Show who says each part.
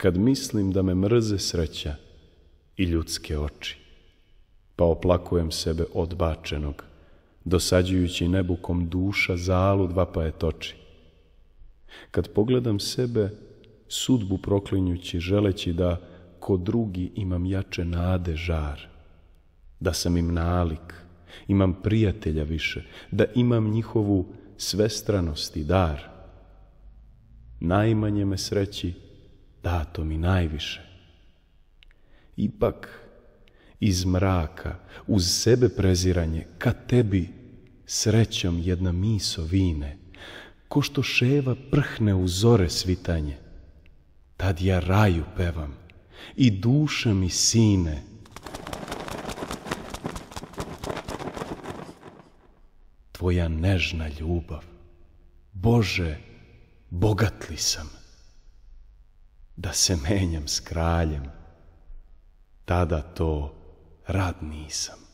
Speaker 1: kad mislim da me mrze sreća i ljudske oči. Pa oplakujem sebe odbačenog, dosađujući nebukom duša pa je toči. Kad pogledam sebe, sudbu proklinjući, želeći da ko drugi imam jače nade žar, da sam im nalik, imam prijatelja više, da imam njihovu svestranost i dar. Najmanje me sreći dato mi najviše. Ipak, iz mraka, uz sebe preziranje, ka tebi srećom jedna miso vine, ko što ševa prhne u zore svitanje. Tad ja raju pevam i duše mi sine. Tvoja nežna ljubav, Bože, bogatli sam da se menjam s kraljem, tada to rad nisam.